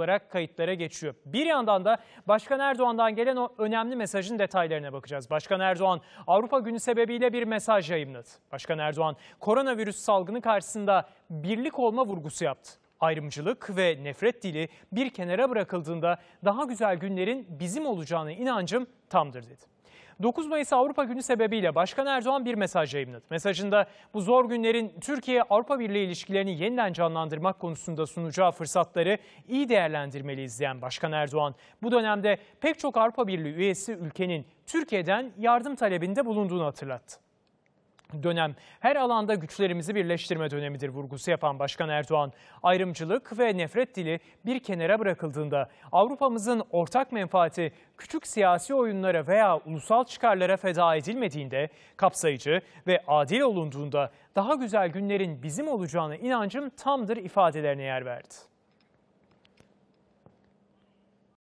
olarak kayıtlara geçiyor. Bir yandan da Başkan Erdoğan'dan gelen o önemli mesajın detaylarına bakacağız. Başkan Erdoğan Avrupa Günü sebebiyle bir mesaj yayımladı. Başkan Erdoğan koronavirüs salgını karşısında birlik olma vurgusu yaptı. Ayrımcılık ve nefret dili bir kenara bırakıldığında daha güzel günlerin bizim olacağına inancım tamdır dedi. 9 Mayıs Avrupa Günü sebebiyle Başkan Erdoğan bir mesaj yayınladı. Mesajında bu zor günlerin Türkiye-Avrupa Birliği ilişkilerini yeniden canlandırmak konusunda sunacağı fırsatları iyi değerlendirmeli izleyen Başkan Erdoğan, bu dönemde pek çok Avrupa Birliği üyesi ülkenin Türkiye'den yardım talebinde bulunduğunu hatırlattı dönem her alanda güçlerimizi birleştirme dönemidir vurgusu yapan Başkan Erdoğan, ayrımcılık ve nefret dili bir kenara bırakıldığında Avrupa'mızın ortak menfaati küçük siyasi oyunlara veya ulusal çıkarlara feda edilmediğinde, kapsayıcı ve adil olunduğunda daha güzel günlerin bizim olacağına inancım tamdır ifadelerine yer verdi.